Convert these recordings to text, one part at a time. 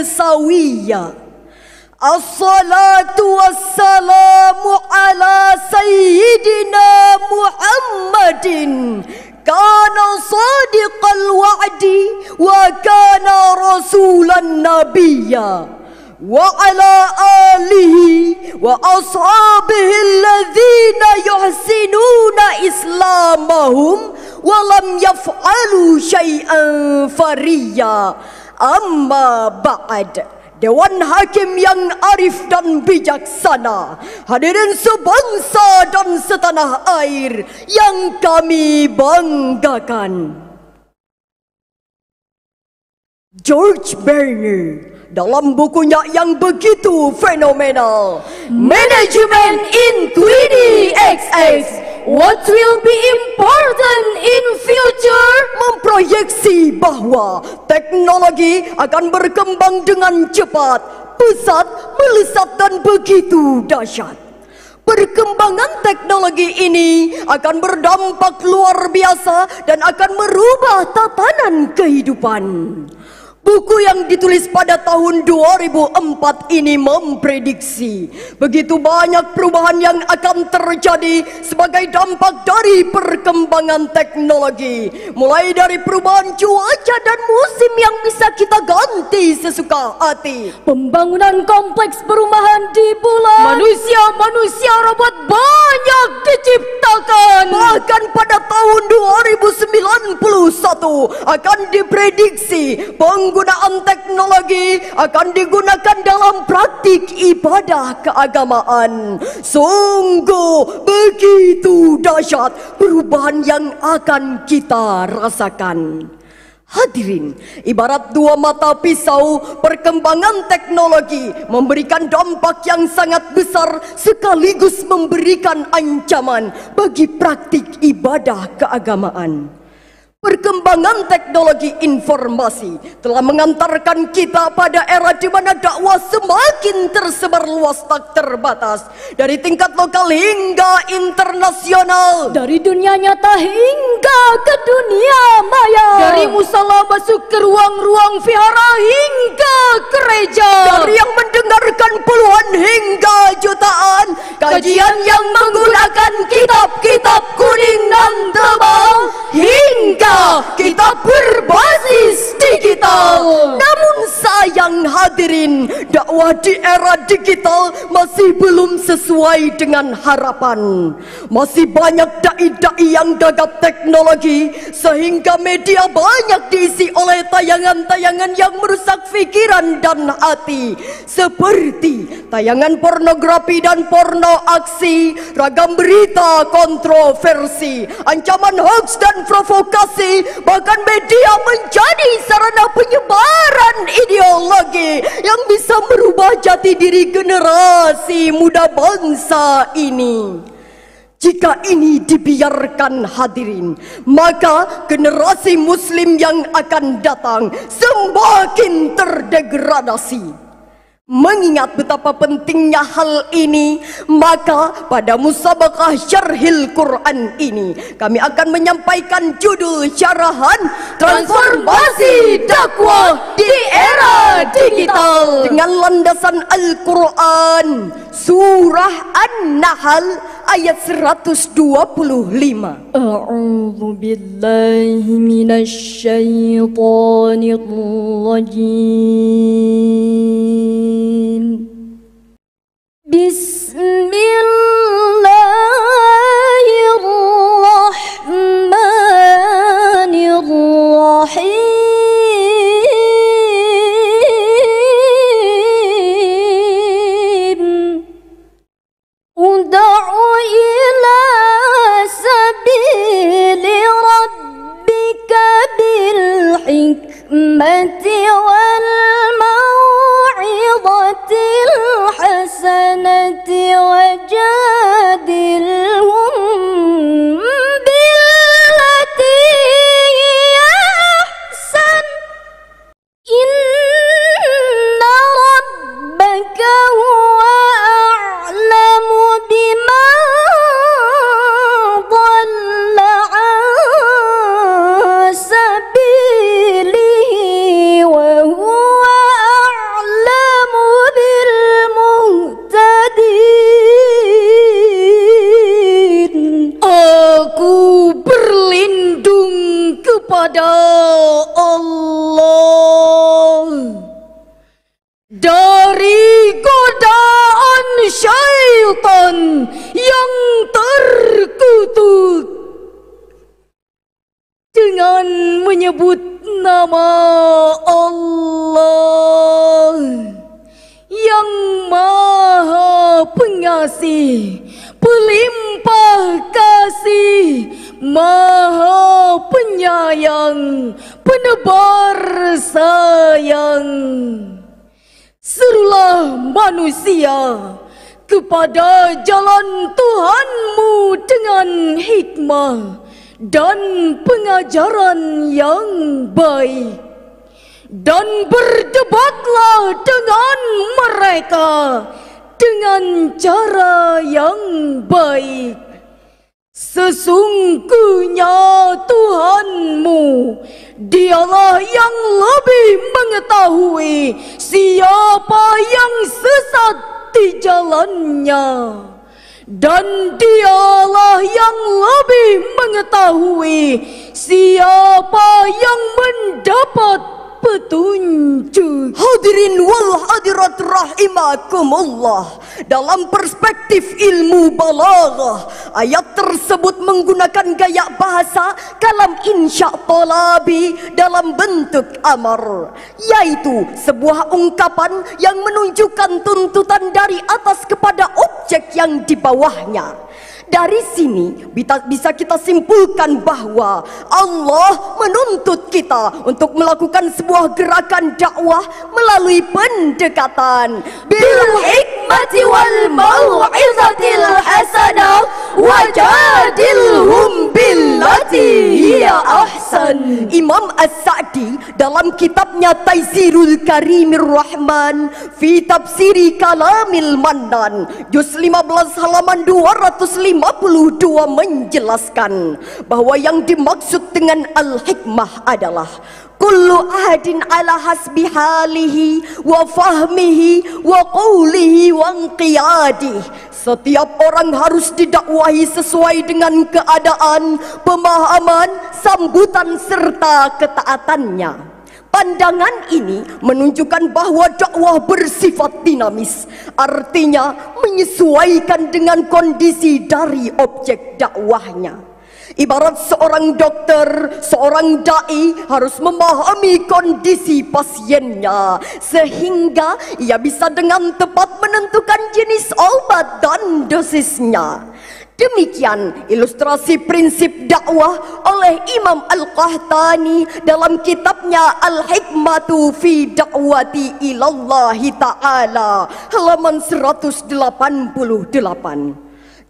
الصوية الصلاة والسلام على سيدنا محمد كان صادق الوعد وكان رسولا نبيا وعلى آله وأصحابه الذين يحسنون إسلامهم ولم يفعلوا شيئا فريا Amma ba'd Dewan Hakim yang arif dan bijaksana Hadirin sebangsa dan setanah air Yang kami banggakan George Berner dalam bukunya yang begitu fenomenal Management Manajemen Inquini XX what will be important in future memproyeksi bahwa teknologi akan berkembang dengan cepat, pesat, melesat dan begitu dahsyat. Perkembangan teknologi ini akan berdampak luar biasa dan akan merubah tatanan kehidupan. Buku yang ditulis pada tahun 2004 ini memprediksi begitu banyak perubahan yang akan terjadi sebagai dampak dari perkembangan teknologi. Mulai dari perubahan cuaca dan musim yang bisa kita ganti sesuka hati. Pembangunan kompleks perumahan di bulan. Manusia-manusia robot banyak diciptakan. Bahkan pada tahun 2091 akan diprediksi peng penggunaan teknologi akan digunakan dalam praktik ibadah keagamaan. Sungguh begitu dahsyat perubahan yang akan kita rasakan. Hadirin, ibarat dua mata pisau, perkembangan teknologi memberikan dampak yang sangat besar sekaligus memberikan ancaman bagi praktik ibadah keagamaan. Perkembangan teknologi informasi telah mengantarkan kita pada era di mana dakwah semakin tersebar luas tak terbatas dari tingkat lokal hingga internasional, dari dunia nyata hingga ke dunia maya, dari musala masuk ke ruang-ruang vihara hingga gereja, dari yang mendengarkan puluhan hingga jutaan kajian, kajian yang menggunakan kitab-kitab kuning dan tebal پور hadirin, dakwah di era digital masih belum sesuai dengan harapan. Masih banyak dai-dai yang gagap teknologi sehingga media banyak diisi oleh tayangan-tayangan yang merusak pikiran dan hati. Seperti tayangan pornografi dan porno aksi, ragam berita kontroversi, ancaman hoax dan provokasi, bahkan media menjadi sarana penyebaran ideologi lagi yang bisa merubah jati diri generasi muda bangsa ini. Jika ini dibiarkan hadirin, maka generasi muslim yang akan datang semakin terdegradasi. Mengingat betapa pentingnya hal ini, maka pada musabakah syarhil Quran ini kami akan menyampaikan judul syarahan transformasi dakwah di era digital dengan landasan Al-Quran surah An-Nahl ayat 125. A'udzu billahi minasyaitonir rajim. Bismillah amante Serulah manusia kepada jalan Tuhanmu dengan hikmah dan pengajaran yang baik. Dan berdebatlah dengan mereka dengan cara yang baik. Sesungguhnya Tuhanmu Dialah yang lebih mengetahui siapa yang sesat di jalannya Dan dialah yang lebih mengetahui siapa yang mendapat petunjuk. Hadirin wal hadirat rahimakumullah. Dalam perspektif ilmu balaghah, ayat tersebut menggunakan gaya bahasa kalam insya talabi dalam bentuk amar, yaitu sebuah ungkapan yang menunjukkan tuntutan dari atas kepada objek yang di bawahnya. Dari sini bisa kita simpulkan bahwa Allah menuntut kita untuk melakukan sebuah gerakan dakwah melalui pendekatan bil hikmati wal mau'izatil hasanah wajadilhum billati hiya ahsan Imam As-Sa'di dalam kitabnya Taizirul Karimir Rahman fi tafsiri kalamil mandan juz 15 halaman 252 menjelaskan bahwa yang dimaksud dengan al-hikmah adalah kullu ahadin ala hasbi halihi wa fahmihi wa qawlihi wa inqiyadihi setiap orang harus didakwa dakwahi sesuai dengan keadaan, pemahaman, sambutan serta ketaatannya. Pandangan ini menunjukkan bahwa dakwah bersifat dinamis, artinya menyesuaikan dengan kondisi dari objek dakwahnya. Ibarat seorang dokter, seorang dai harus memahami kondisi pasiennya sehingga ia bisa dengan tepat menentukan jenis obat dan dosisnya. Demikian ilustrasi prinsip dakwah oleh Imam Al-Qahtani dalam kitabnya Al-Hikmatu fi Da'wati ilallahi ta'ala halaman 188.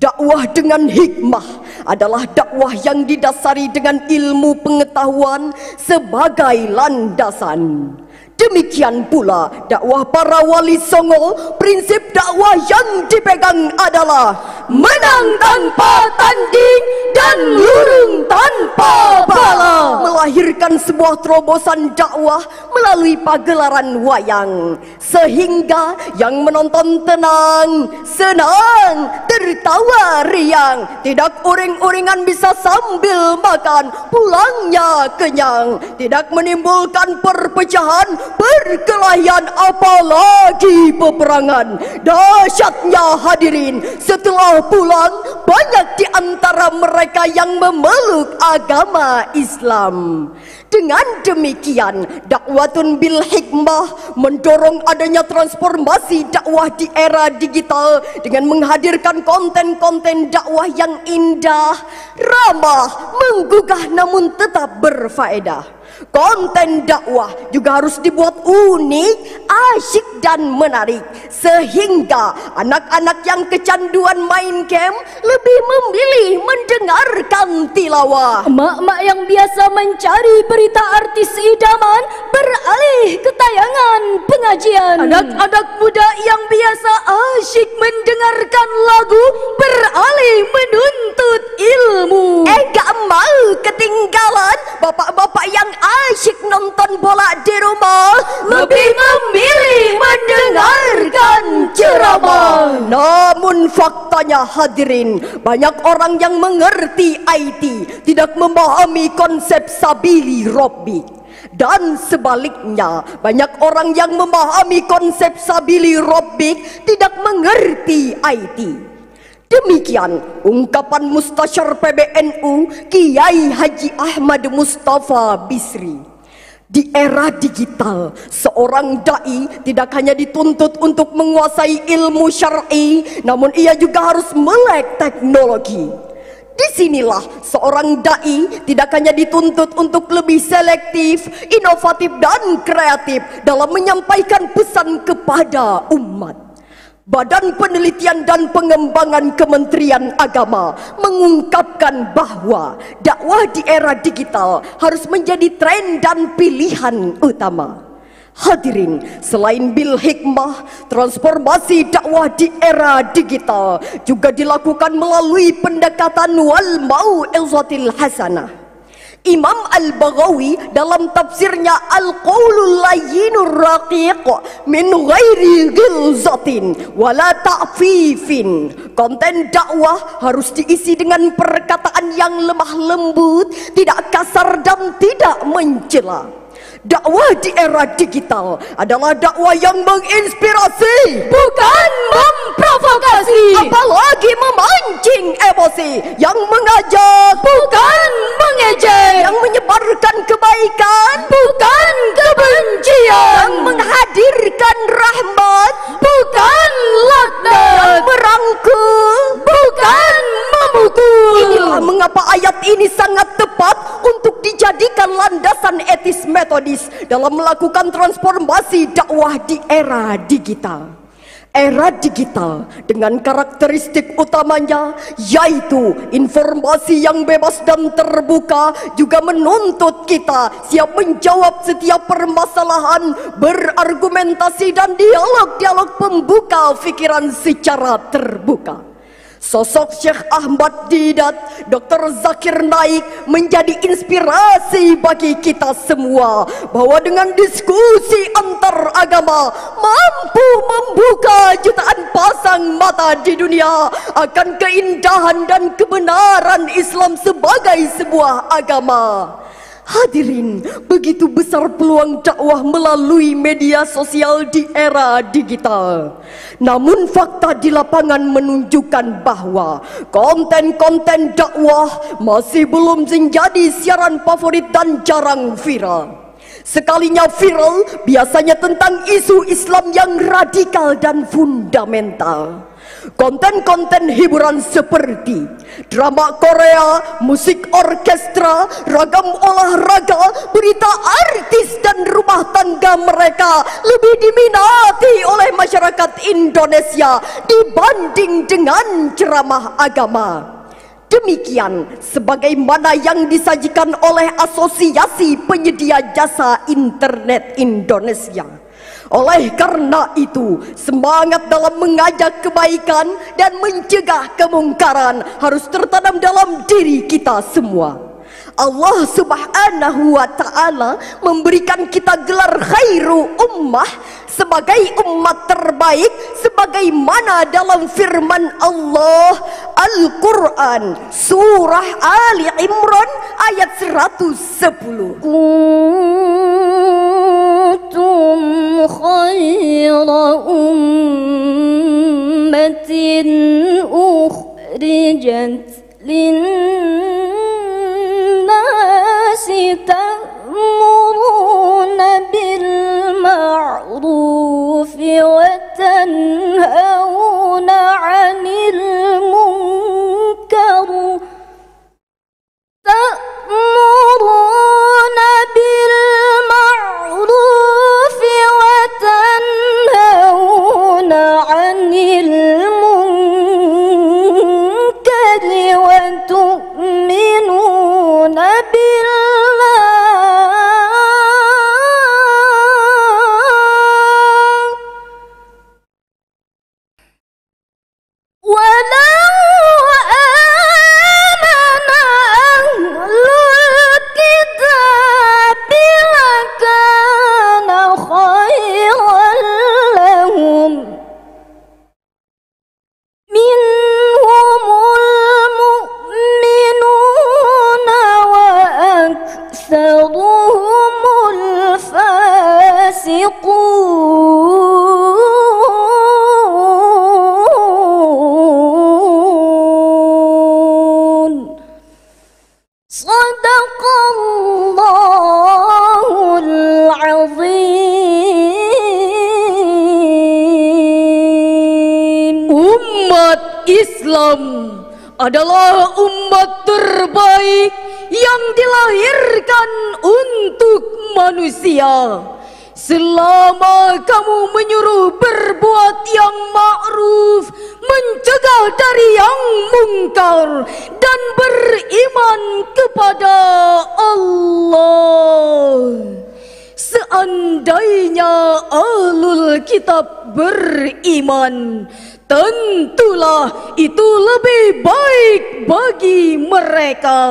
Dakwah dengan hikmah adalah dakwah yang didasari dengan ilmu pengetahuan sebagai landasan. Demikian pula dakwah para wali Songo, prinsip dakwah yang dipegang adalah menang tanpa tanding dan lurung tanpa bala. Melahirkan sebuah terobosan dakwah melalui pagelaran wayang sehingga yang menonton tenang, senang, tertawa riang, tidak uring-uringan bisa sambil makan, pulangnya kenyang, tidak menimbulkan perpecahan berkelahian apalagi peperangan dahsyatnya hadirin setelah pulang banyak di antara mereka yang memeluk agama Islam dengan demikian dakwatun bil hikmah mendorong adanya transformasi dakwah di era digital dengan menghadirkan konten-konten dakwah yang indah ramah menggugah namun tetap berfaedah Konten dakwah juga harus dibuat unik, asyik dan menarik sehingga anak-anak yang kecanduan main game lebih memilih mendengarkan tilawah. Mak-mak yang biasa mencari berita artis idaman beralih ke tayangan pengajian. Anak-anak muda yang biasa asyik mendengarkan lagu beralih menuntut ilmu. Eh gak mau ketinggalan bapak-bapak yang asyik nonton bola di rumah lebih memilih mendengarkan ceramah. Namun faktanya hadirin, banyak orang yang mengerti IT tidak memahami konsep sabili robbi. Dan sebaliknya, banyak orang yang memahami konsep sabili robik tidak mengerti IT. Demikian ungkapan Mustasyar PBNU Kiai Haji Ahmad Mustafa Bisri. Di era digital, seorang dai tidak hanya dituntut untuk menguasai ilmu syar'i, namun ia juga harus melek teknologi. Disinilah seorang dai tidak hanya dituntut untuk lebih selektif, inovatif dan kreatif dalam menyampaikan pesan kepada umat Badan Penelitian dan Pengembangan Kementerian Agama mengungkapkan bahwa dakwah di era digital harus menjadi tren dan pilihan utama. Hadirin, selain bil hikmah, transformasi dakwah di era digital juga dilakukan melalui pendekatan wal mau'izatil hasanah Imam Al-Baghawi dalam tafsirnya Al-Qawlul Layyinur Raqiq Min Ghairi Gilzatin Wala Ta'fifin Konten dakwah harus diisi dengan perkataan yang lemah lembut Tidak kasar dan tidak mencela. Dakwah di era digital adalah dakwah yang menginspirasi, bukan memprovokasi. Apalagi memancing emosi yang mengajak, bukan mengejek. Yang menyebarkan kebaikan, bukan kebencian. Yang menghadirkan rahmat, bukan laknat. Yang merangkul, bukan Betul. Inilah mengapa ayat ini sangat tepat untuk dijadikan landasan etis metodis dalam melakukan transformasi dakwah di era digital. Era digital dengan karakteristik utamanya yaitu informasi yang bebas dan terbuka juga menuntut kita siap menjawab setiap permasalahan berargumentasi dan dialog-dialog pembuka pikiran secara terbuka. Sosok Syekh Ahmad Didat, Dr. Zakir Naik menjadi inspirasi bagi kita semua bahwa dengan diskusi antar agama mampu membuka jutaan pasang mata di dunia akan keindahan dan kebenaran Islam sebagai sebuah agama. Hadirin, begitu besar peluang dakwah melalui media sosial di era digital. Namun fakta di lapangan menunjukkan bahwa konten-konten dakwah masih belum menjadi siaran favorit dan jarang viral. Sekalinya viral, biasanya tentang isu Islam yang radikal dan fundamental konten-konten hiburan seperti drama Korea, musik orkestra, ragam olahraga, berita artis dan rumah tangga mereka lebih diminati oleh masyarakat Indonesia dibanding dengan ceramah agama. Demikian sebagaimana yang disajikan oleh Asosiasi Penyedia Jasa Internet Indonesia. Oleh karena itu, semangat dalam mengajak kebaikan dan mencegah kemungkaran harus tertanam dalam diri kita semua. Allah Subhanahu wa taala memberikan kita gelar khairu ummah sebagai umat terbaik sebagaimana dalam firman Allah Al-Qur'an surah Ali Imran ayat 110. Hmm. 森林。adalah umat terbaik yang dilahirkan untuk manusia. Selama kamu menyuruh berbuat yang ma'ruf, mencegah dari yang mungkar, dan beriman kepada Allah. Seandainya alul kitab beriman, tentulah itu lebih baik bagi mereka.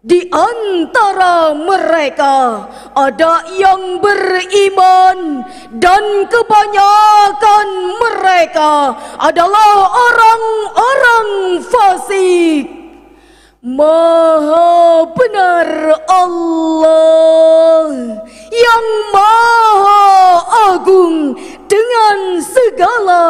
Di antara mereka ada yang beriman dan kebanyakan mereka adalah orang-orang fasik. Maha benar Allah yang maha agung dengan segala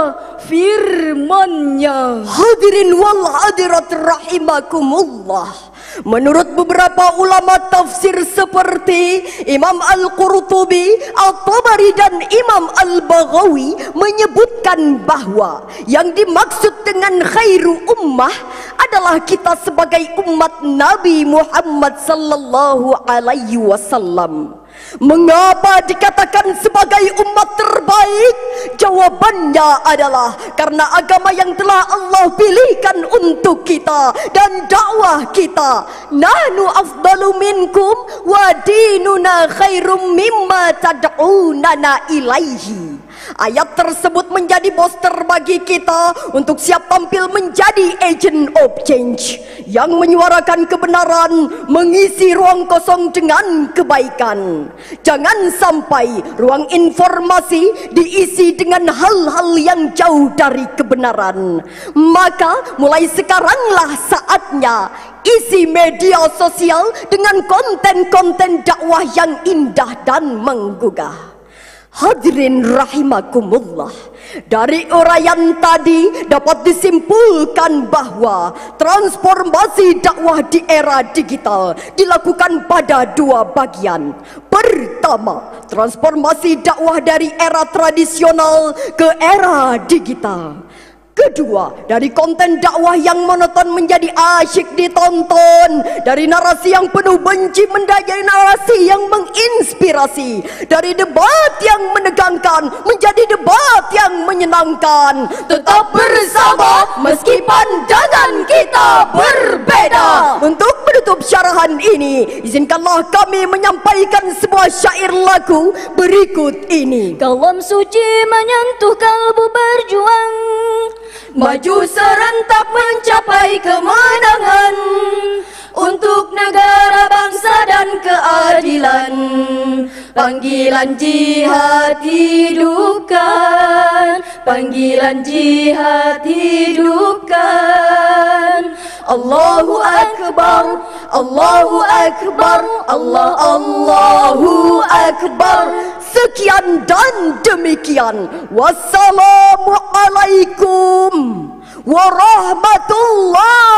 firman-Nya. Hadirin wal hadirat rahimakumullah. Menurut beberapa ulama tafsir seperti Imam Al-Qurtubi, Al-Tabari dan Imam Al-Baghawi menyebutkan bahwa yang dimaksud dengan khairu ummah adalah kita sebagai umat Nabi Muhammad sallallahu alaihi wasallam. Mengapa dikatakan sebagai umat terbaik? Jawabannya adalah karena agama yang telah Allah pilihkan untuk kita dan dakwah kita. Nahnu afdalu minkum wa dinuna khairum mimma tad'unana ilaihi. Ayat tersebut menjadi poster bagi kita untuk siap tampil menjadi agent of change yang menyuarakan kebenaran, mengisi ruang kosong dengan kebaikan. Jangan sampai ruang informasi diisi dengan hal-hal yang jauh dari kebenaran. Maka mulai sekaranglah saatnya isi media sosial dengan konten-konten dakwah yang indah dan menggugah. Hadirin rahimakumullah Dari uraian tadi dapat disimpulkan bahwa Transformasi dakwah di era digital dilakukan pada dua bagian Pertama, transformasi dakwah dari era tradisional ke era digital Kedua, dari konten dakwah yang monoton menjadi asyik ditonton. Dari narasi yang penuh benci mendayai narasi yang menginspirasi. Dari debat yang menegangkan menjadi debat yang menyenangkan. Tetap bersama meskipun pandangan kita berbeda. Untuk menutup syarahan ini, izinkanlah kami menyampaikan sebuah syair lagu berikut ini. Kalam suci menyentuh kalbu berjuang Maju serentak mencapai kemenangan Untuk negara, bangsa dan keadilan Panggilan jihad hidupkan Panggilan jihad hidupkan Allahu Akbar Allahu Akbar Allah Allahu Akbar Sekian dan demikian Wassalamualaikum warahmatullah.